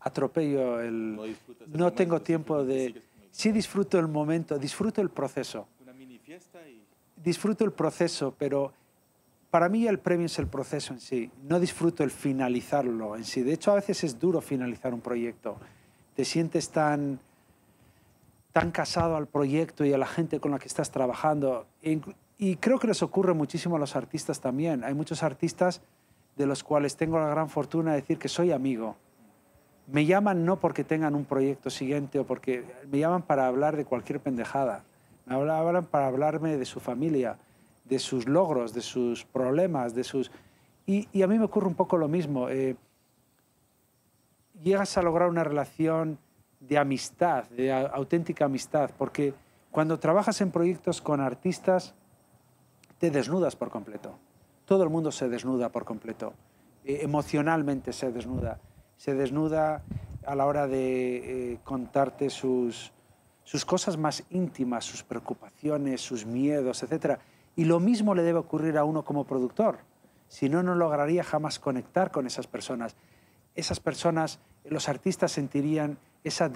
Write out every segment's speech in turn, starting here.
atropello el... No, tengo tiempo de... Sí disfruto el momento, disfruto el proceso. Disfruto el proceso, pero para mí el premio es el proceso en sí. No disfruto el finalizarlo en sí. De hecho, a veces es duro finalizar un proyecto. Te sientes tan tan casado al proyecto y a la gente con la que estás trabajando. Y, e y creo que les ocurre muchísimo a los artistas también. Hay muchos artistas de los cuales tengo la gran fortuna de decir que soy amigo me llaman no porque tengan un proyecto siguiente o porque me llaman para hablar de cualquier pendejada. Me hablan para hablarme de su familia, de sus logros, de sus problemas, de sus... Y, a mí me ocurre un poco lo mismo. Eh, llegas a lograr una relación de amistad, de auténtica amistad, porque cuando trabajas en proyectos con artistas, te desnudas por completo. Todo el mundo se desnuda por completo, eh, emocionalmente se desnuda se desnuda a la hora de eh, contarte sus, sus cosas más íntimas, sus preocupaciones, sus miedos, etc. Y lo mismo le debe ocurrir a uno como productor. Si no, no lograría jamás conectar con esas personas. Esas personas, los artistas sentirían esa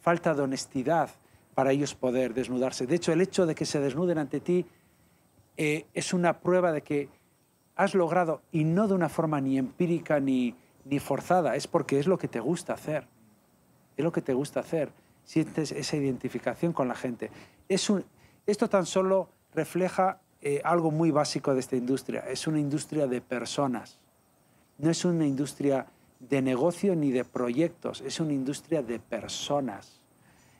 falta de honestidad para ellos poder desnudarse. De hecho, el hecho de que se desnuden ante ti eh, es una prueba de que has logrado, y no de una forma ni empírica ni, ni forzada, es porque es lo que te gusta hacer. Es lo que te gusta hacer. Sientes esa identificación con la gente. Es esto tan solo refleja eh, algo muy básico de esta industria. Es una industria de personas. No es una industria de negocio ni de proyectos, es una industria de personas.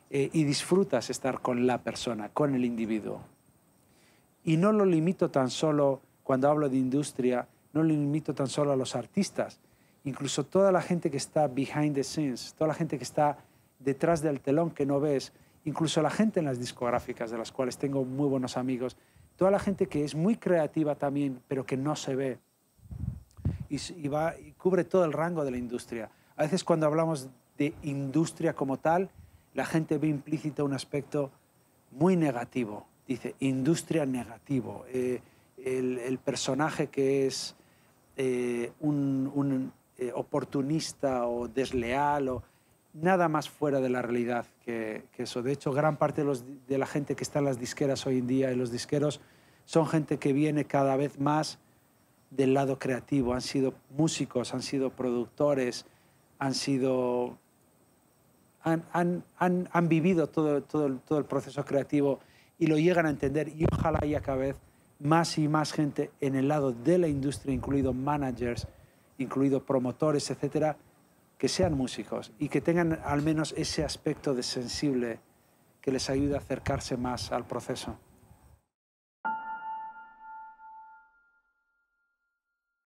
Eh, y disfrutas estar con la persona, con el individuo. Y no lo limito tan solo, cuando hablo de industria, no lo limito tan solo a los artistas, incluso toda la gente que está behind the scenes, toda la gente que está detrás del telón que no ves, incluso la gente en las discográficas, de las cuales tengo muy buenos amigos, toda la gente que es muy creativa también, pero que no se ve y, va, y cubre todo el rango de la industria. A veces cuando hablamos de industria como tal, la gente ve implícito un aspecto muy negativo. Dice, industria negativo. Eh, el, personaje que es eh, un eh, oportunista o desleal o nada más fuera de la realidad que, eso. De hecho, gran parte de, la gente que está en las disqueras hoy en día y los disqueros son gente que viene cada vez más del lado creativo. Han sido músicos, han sido productores, han sido... Han, vivido todo, todo, todo el proceso creativo y lo llegan a entender y ojalá haya cada vez más y más gente en el lado de la industria, incluidos managers, incluido promotores, etcétera, que sean músicos y que tengan al menos ese aspecto de sensible que les ayude a acercarse más al proceso.